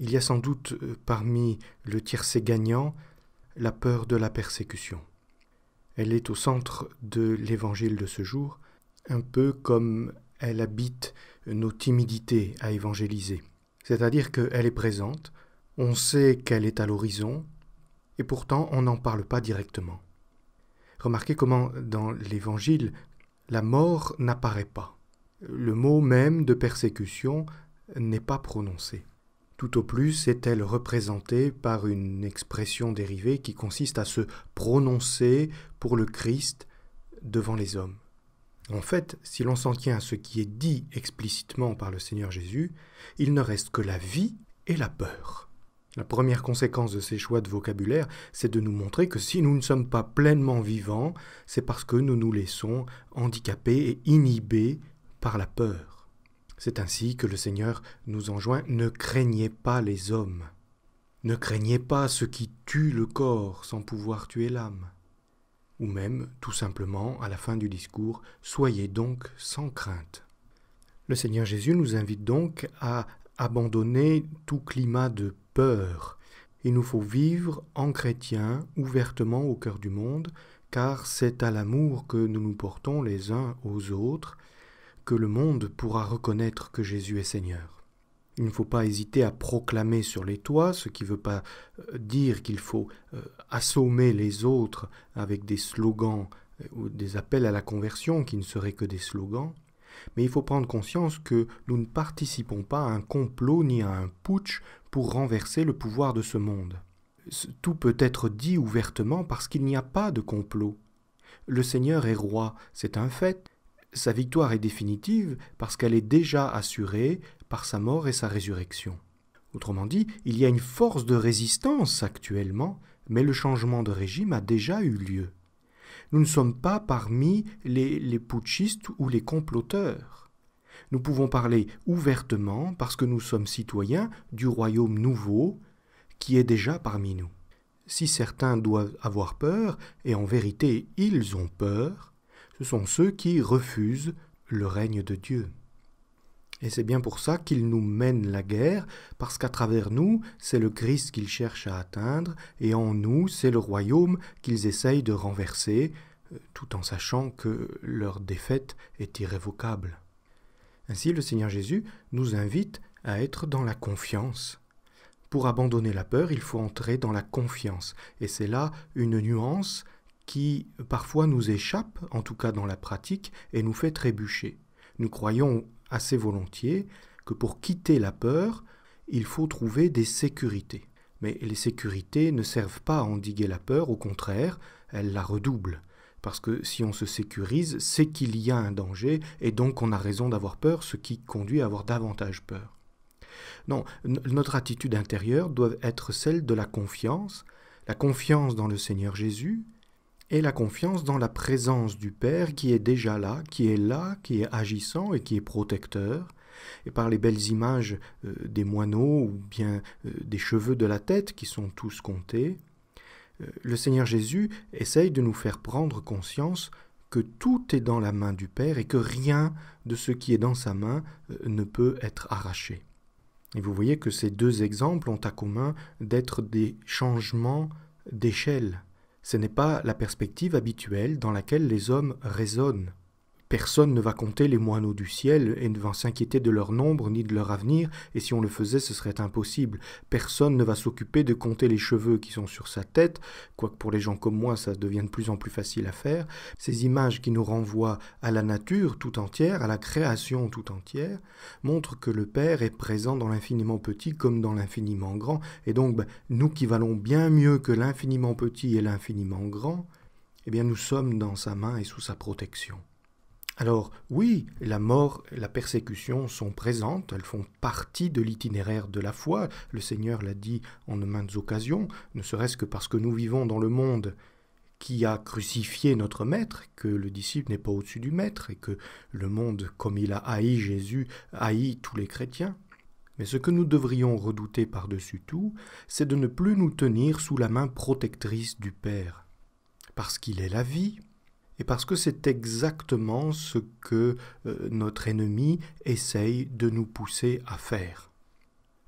il y a sans doute euh, parmi le tiercé gagnant la peur de la persécution. Elle est au centre de l'évangile de ce jour, un peu comme elle habite nos timidités à évangéliser. C'est-à-dire qu'elle est présente, on sait qu'elle est à l'horizon, et pourtant on n'en parle pas directement. Remarquez comment dans l'évangile, la mort n'apparaît pas. Le mot même de persécution n'est pas prononcé. Tout au plus est-elle représentée par une expression dérivée qui consiste à se prononcer pour le Christ devant les hommes. En fait, si l'on s'en tient à ce qui est dit explicitement par le Seigneur Jésus, il ne reste que la vie et la peur. La première conséquence de ces choix de vocabulaire, c'est de nous montrer que si nous ne sommes pas pleinement vivants, c'est parce que nous nous laissons handicapés et inhibés par la peur. C'est ainsi que le Seigneur nous enjoint Ne craignez pas les hommes, ne craignez pas ce qui tue le corps sans pouvoir tuer l'âme. Ou même, tout simplement, à la fin du discours, Soyez donc sans crainte. Le Seigneur Jésus nous invite donc à abandonner tout climat de peur. Il nous faut vivre en chrétien, ouvertement au cœur du monde, car c'est à l'amour que nous nous portons les uns aux autres que le monde pourra reconnaître que Jésus est Seigneur. Il ne faut pas hésiter à proclamer sur les toits, ce qui ne veut pas euh, dire qu'il faut euh, assommer les autres avec des slogans euh, ou des appels à la conversion qui ne seraient que des slogans. Mais il faut prendre conscience que nous ne participons pas à un complot ni à un putsch pour renverser le pouvoir de ce monde. Tout peut être dit ouvertement parce qu'il n'y a pas de complot. Le Seigneur est roi, c'est un fait, sa victoire est définitive parce qu'elle est déjà assurée par sa mort et sa résurrection. Autrement dit, il y a une force de résistance actuellement, mais le changement de régime a déjà eu lieu. Nous ne sommes pas parmi les, putschistes ou les comploteurs. Nous pouvons parler ouvertement, parce que nous sommes citoyens du royaume nouveau qui est déjà parmi nous. Si certains doivent avoir peur, et en vérité ils ont peur, ce sont ceux qui refusent le règne de Dieu. Et c'est bien pour ça qu'ils nous mènent la guerre, parce qu'à travers nous, c'est le Christ qu'ils cherchent à atteindre, et en nous, c'est le royaume qu'ils essayent de renverser, euh, tout en sachant que leur défaite est irrévocable. Ainsi, le Seigneur Jésus nous invite à être dans la confiance. Pour abandonner la peur, il faut entrer dans la confiance, et c'est là une nuance qui parfois nous échappe, en tout cas dans la pratique, et nous fait trébucher. Nous croyons assez volontiers que pour quitter la peur, il faut trouver des sécurités. Mais les sécurités ne servent pas à endiguer la peur, au contraire, elles la redoublent. Parce que si on se sécurise, c'est qu'il y a un danger, et donc on a raison d'avoir peur, ce qui conduit à avoir davantage peur. Non, notre attitude intérieure doit être celle de la confiance, la confiance dans le Seigneur Jésus, et la confiance dans la présence du Père qui est déjà là, qui est là, qui est agissant et qui est protecteur, et par les belles images euh, des moineaux ou bien euh, des cheveux de la tête qui sont tous comptés, euh, le Seigneur Jésus essaye de nous faire prendre conscience que tout est dans la main du Père et que rien de ce qui est dans sa main ne peut être arraché. Et vous voyez que ces deux exemples ont à commun d'être des changements d'échelle ce n'est pas la perspective habituelle dans laquelle les hommes raisonnent. Personne ne va compter les moineaux du ciel et ne va s'inquiéter de leur nombre ni de leur avenir, et si on le faisait ce serait impossible. Personne ne va s'occuper de compter les cheveux qui sont sur sa tête, quoique pour les gens comme moi ça devienne de plus en plus facile à faire. Ces images qui nous renvoient à la nature tout entière, à la création tout entière, montrent que le Père est présent dans l'infiniment petit comme dans l'infiniment grand, et donc ben, nous qui valons bien mieux que l'infiniment petit et l'infiniment grand, eh bien nous sommes dans sa main et sous sa protection. Alors oui, la mort et la persécution sont présentes, elles font partie de l'itinéraire de la foi, le Seigneur l'a dit en de maintes occasions, ne serait-ce que parce que nous vivons dans le monde qui a crucifié notre Maître, que le disciple n'est pas au-dessus du Maître, et que le monde, comme il a haï Jésus, haït tous les chrétiens. Mais ce que nous devrions redouter par-dessus tout, c'est de ne plus nous tenir sous la main protectrice du Père, parce qu'il est la vie, et parce que c'est exactement ce que euh, notre ennemi essaye de nous pousser à faire.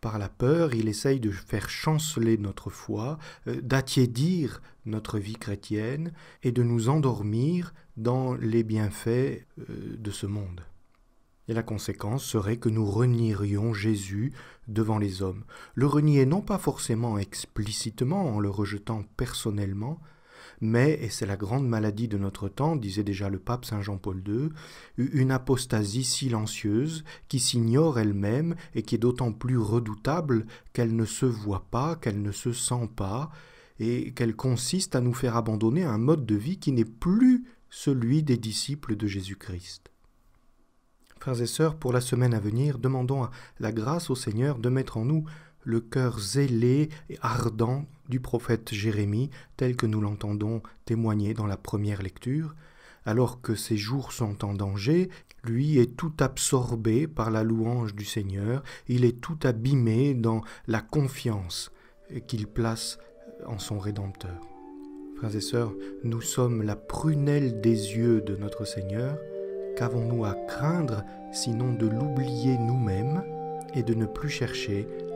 Par la peur, il essaye de faire chanceler notre foi, euh, d'attiédir notre vie chrétienne et de nous endormir dans les bienfaits euh, de ce monde. Et la conséquence serait que nous renierions Jésus devant les hommes. Le renier non pas forcément explicitement en le rejetant personnellement, mais, et c'est la grande maladie de notre temps, disait déjà le pape Saint Jean-Paul II, une apostasie silencieuse qui s'ignore elle-même et qui est d'autant plus redoutable qu'elle ne se voit pas, qu'elle ne se sent pas, et qu'elle consiste à nous faire abandonner un mode de vie qui n'est plus celui des disciples de Jésus-Christ. Frères et sœurs, pour la semaine à venir, demandons la grâce au Seigneur de mettre en nous le cœur zélé et ardent du prophète Jérémie, tel que nous l'entendons témoigner dans la première lecture, alors que ses jours sont en danger, lui est tout absorbé par la louange du Seigneur, il est tout abîmé dans la confiance qu'il place en son Rédempteur. Frères et sœurs, nous sommes la prunelle des yeux de notre Seigneur. Qu'avons-nous à craindre sinon de l'oublier nous-mêmes et de ne plus chercher